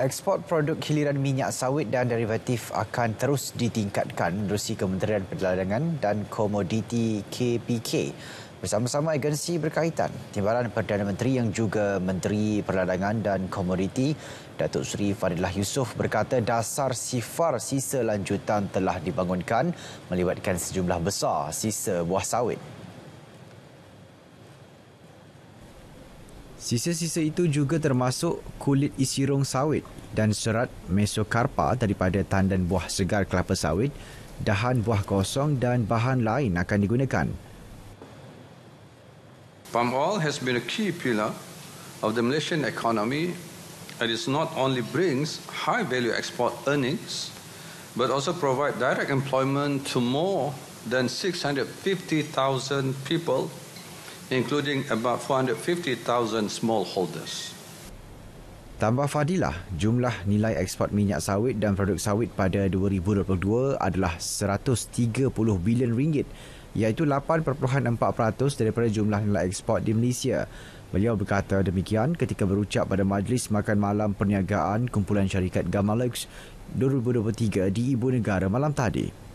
ekspor produk hiliran minyak sawit dan derivatif akan terus ditingkatkan menerusi Kementerian Perdagangan dan Komoditi KPK bersama-sama agensi berkaitan. Timbalan Perdana Menteri yang juga Menteri Perdagangan dan Komoditi Datuk Seri Fadilah Yusof berkata dasar sifar sisa lanjutan telah dibangunkan melibatkan sejumlah besar sisa buah sawit. Sisa-sisa itu juga termasuk kulit isi rong sawit dan serat mesokarpa daripada tandan buah segar kelapa sawit, dahan buah kosong dan bahan lain akan digunakan. Palm oil has been a key pillar of the Malaysian economy and it not only brings high value export earnings but also provide direct employment to more than 650,000 people including about 450,000 smallholders. Tambah Fadilah, jumlah nilai ekspor minyak sawit dan produk sawit pada 2022 adalah 130 bilion ringgit iaitu 8.4% daripada jumlah nilai ekspor di Malaysia. Beliau berkata demikian ketika berucap pada Majlis Makan Malam Perniagaan Kumpulan Syarikat Gamalux 2023 di Ibu Negara malam tadi.